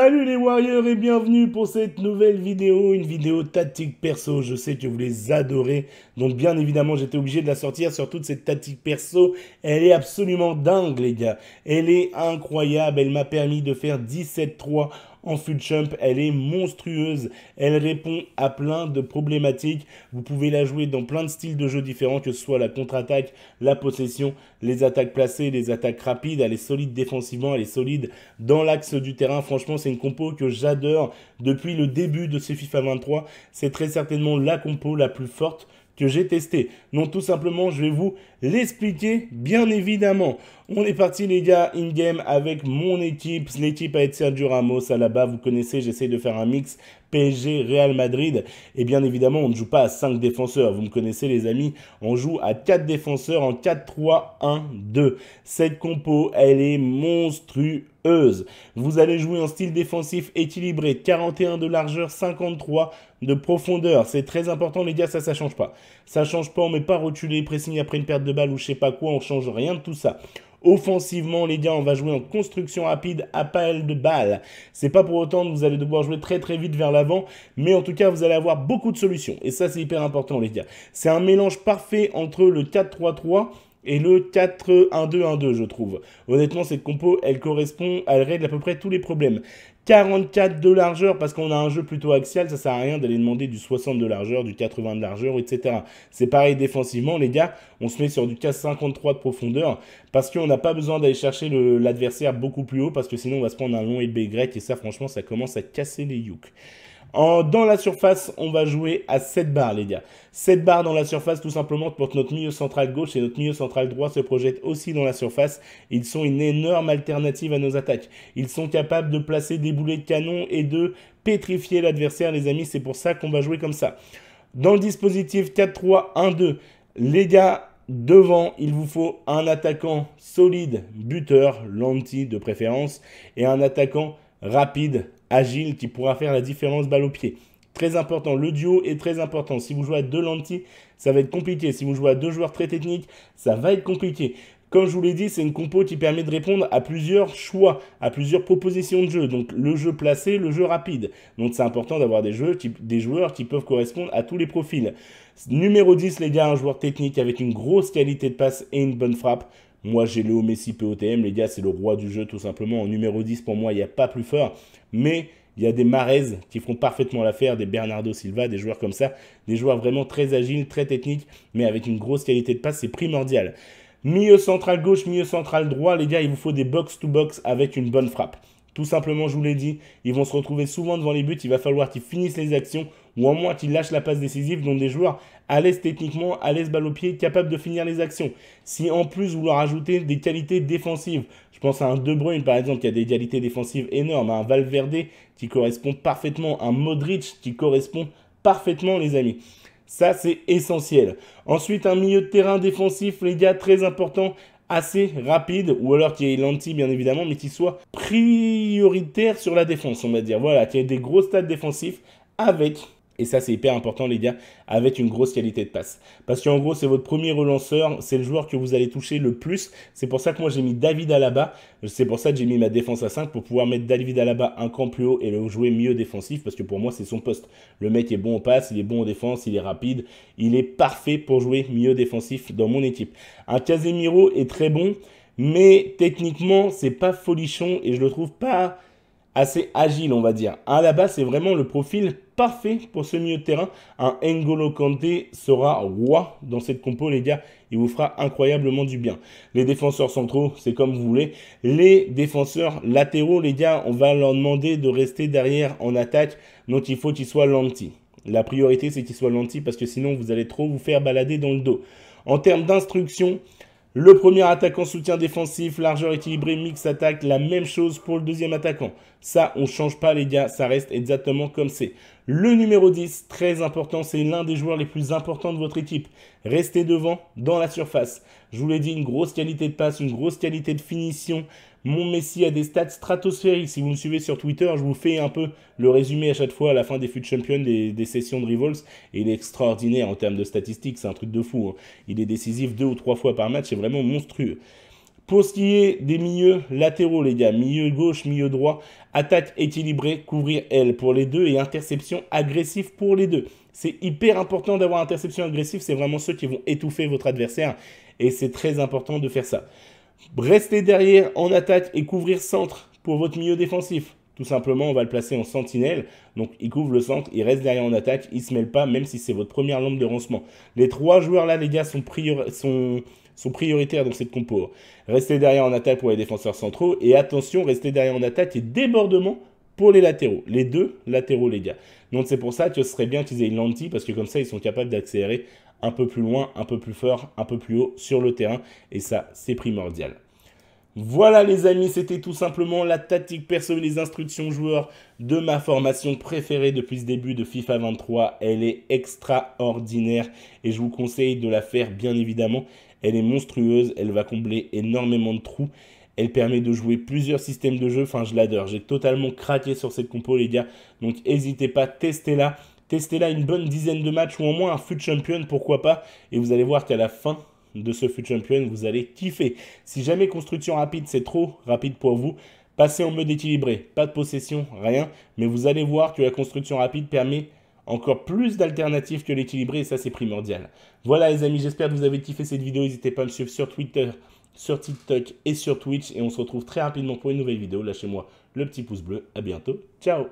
Salut les Warriors et bienvenue pour cette nouvelle vidéo, une vidéo tactique perso, je sais que vous les adorez, donc bien évidemment j'étais obligé de la sortir sur toute cette tactique perso, elle est absolument dingue les gars, elle est incroyable, elle m'a permis de faire 17-3 en full jump. Elle est monstrueuse. Elle répond à plein de problématiques. Vous pouvez la jouer dans plein de styles de jeu différents, que ce soit la contre-attaque, la possession, les attaques placées, les attaques rapides. Elle est solide défensivement, elle est solide dans l'axe du terrain. Franchement, c'est une compo que j'adore depuis le début de ce FIFA 23. C'est très certainement la compo la plus forte que j'ai testé. Non, tout simplement, je vais vous l'expliquer, bien évidemment. On est parti, les gars, in-game avec mon équipe. L'équipe avec Sergio Ramos à bas. Vous connaissez, j'essaie de faire un mix PSG, Real Madrid. Et bien évidemment, on ne joue pas à 5 défenseurs. Vous me connaissez les amis, on joue à 4 défenseurs en 4-3-1-2. Cette compo, elle est monstrueuse. Vous allez jouer en style défensif équilibré, 41 de largeur, 53 de profondeur. C'est très important les gars, ça ça change pas. Ça change pas, on met pas reculé, pressing après une perte de balle ou je sais pas quoi, on change rien de tout ça. Offensivement, les gars, on va jouer en construction rapide, à pâle de balle. C'est pas pour autant que vous allez devoir jouer très très vite vers l'avant, mais en tout cas, vous allez avoir beaucoup de solutions. Et ça, c'est hyper important, les gars. C'est un mélange parfait entre le 4-3-3 et le 4-1-2-1-2, je trouve. Honnêtement, cette compo, elle correspond, elle règle à peu près tous les problèmes. 44 de largeur parce qu'on a un jeu plutôt axial, ça sert à rien d'aller demander du 60 de largeur, du 80 de largeur, etc. C'est pareil défensivement, les gars, on se met sur du 53 de profondeur parce qu'on n'a pas besoin d'aller chercher l'adversaire beaucoup plus haut parce que sinon on va se prendre un long grec et ça franchement ça commence à casser les youks dans la surface, on va jouer à 7 barres, les gars. 7 barres dans la surface, tout simplement, pour que notre milieu central gauche et notre milieu central droit se projettent aussi dans la surface. Ils sont une énorme alternative à nos attaques. Ils sont capables de placer des boulets de canon et de pétrifier l'adversaire, les amis. C'est pour ça qu'on va jouer comme ça. Dans le dispositif 4-3-1-2, les gars, devant, il vous faut un attaquant solide, buteur, l'anti de préférence, et un attaquant rapide, agile qui pourra faire la différence balle au pied. Très important, le duo est très important. Si vous jouez à deux lentilles, ça va être compliqué. Si vous jouez à deux joueurs très techniques, ça va être compliqué. Comme je vous l'ai dit, c'est une compo qui permet de répondre à plusieurs choix, à plusieurs propositions de jeu. Donc le jeu placé, le jeu rapide. Donc c'est important d'avoir des, des joueurs qui peuvent correspondre à tous les profils. Numéro 10, les gars, un joueur technique avec une grosse qualité de passe et une bonne frappe. Moi, j'ai Léo Messi POTM, les gars, c'est le roi du jeu tout simplement. En numéro 10, pour moi, il n'y a pas plus fort. Mais il y a des Marez qui font parfaitement l'affaire, des Bernardo Silva, des joueurs comme ça, des joueurs vraiment très agiles, très techniques, mais avec une grosse qualité de passe, c'est primordial. Milieu central gauche, milieu central droit, les gars, il vous faut des box to -box avec une bonne frappe. Tout simplement, je vous l'ai dit, ils vont se retrouver souvent devant les buts. Il va falloir qu'ils finissent les actions ou au moins qu'ils lâchent la passe décisive. Donc des joueurs à l'aise techniquement, à l'aise balle au pied, capables de finir les actions. Si en plus vous leur ajoutez des qualités défensives, je pense à un De Bruyne par exemple qui a des qualités défensives énormes, un Valverde qui correspond parfaitement, un Modric qui correspond parfaitement les amis. Ça, c'est essentiel. Ensuite, un milieu de terrain défensif, les gars, très important, assez rapide, ou alors qu'il y ait l'anti bien évidemment, mais qui soit prioritaire sur la défense, on va dire. Voilà, qu'il y ait des gros stades défensifs avec et ça, c'est hyper important, les gars, avec une grosse qualité de passe. Parce qu'en gros, c'est votre premier relanceur, c'est le joueur que vous allez toucher le plus. C'est pour ça que moi, j'ai mis David à Alaba. C'est pour ça que j'ai mis ma défense à 5 pour pouvoir mettre David à Alaba un camp plus haut et le jouer mieux défensif. Parce que pour moi, c'est son poste. Le mec est bon en passe, il est bon en défense, il est rapide. Il est parfait pour jouer mieux défensif dans mon équipe. Un Casemiro est très bon, mais techniquement, c'est pas folichon et je le trouve pas assez agile, on va dire. À la base, c'est vraiment le profil parfait pour ce milieu de terrain. Un N'Golo Kante sera roi dans cette compo, les gars. Il vous fera incroyablement du bien. Les défenseurs centraux, c'est comme vous voulez. Les défenseurs latéraux, les gars, on va leur demander de rester derrière en attaque. Donc, il faut qu'ils soient lentis. La priorité, c'est qu'ils soient lentis parce que sinon, vous allez trop vous faire balader dans le dos. En termes d'instruction, le premier attaquant soutien défensif, largeur équilibrée, mix attaque, la même chose pour le deuxième attaquant. Ça, on ne change pas les gars, ça reste exactement comme c'est. Le numéro 10, très important, c'est l'un des joueurs les plus importants de votre équipe. Restez devant, dans la surface. Je vous l'ai dit, une grosse qualité de passe, une grosse qualité de finition, mon Messi a des stats stratosphériques. Si vous me suivez sur Twitter, je vous fais un peu le résumé à chaque fois à la fin des fut champions des, sessions de Revolts. il est extraordinaire en termes de statistiques, c'est un truc de fou. Hein. Il est décisif deux ou trois fois par match, c'est vraiment monstrueux. Pour ce qui est des milieux latéraux, les gars, milieu gauche, milieu droit, attaque équilibrée, couvrir L pour les deux et interception agressive pour les deux. C'est hyper important d'avoir interception agressive, c'est vraiment ceux qui vont étouffer votre adversaire et c'est très important de faire ça. Rester derrière en attaque et couvrir centre pour votre milieu défensif. Tout simplement, on va le placer en sentinelle. Donc, il couvre le centre, il reste derrière en attaque, il se mêle pas, même si c'est votre première lampe de roncement. Les trois joueurs là, les gars, sont, prioritaires dans cette compo. Restez derrière en attaque pour les défenseurs centraux. Et attention, rester derrière en attaque et débordement pour les latéraux. Les deux latéraux, les gars. Donc, c'est pour ça que ce serait bien qu'ils aient une lentille, parce que comme ça, ils sont capables d'accélérer un peu plus loin, un peu plus fort, un peu plus haut sur le terrain. Et ça, c'est primordial. Voilà les amis, c'était tout simplement la tactique perso les instructions joueurs de ma formation préférée depuis ce début de FIFA 23. Elle est extraordinaire et je vous conseille de la faire bien évidemment. Elle est monstrueuse, elle va combler énormément de trous. Elle permet de jouer plusieurs systèmes de jeu, enfin je l'adore. J'ai totalement craqué sur cette compo les gars, donc n'hésitez pas, testez-la testez là une bonne dizaine de matchs ou au moins un fut champion, pourquoi pas. Et vous allez voir qu'à la fin de ce fut champion, vous allez kiffer. Si jamais construction rapide, c'est trop rapide pour vous, passez en mode équilibré. Pas de possession, rien. Mais vous allez voir que la construction rapide permet encore plus d'alternatives que l'équilibré et ça c'est primordial. Voilà les amis, j'espère que vous avez kiffé cette vidéo. N'hésitez pas à me suivre sur Twitter, sur TikTok et sur Twitch et on se retrouve très rapidement pour une nouvelle vidéo. Lâchez-moi le petit pouce bleu. À bientôt. Ciao.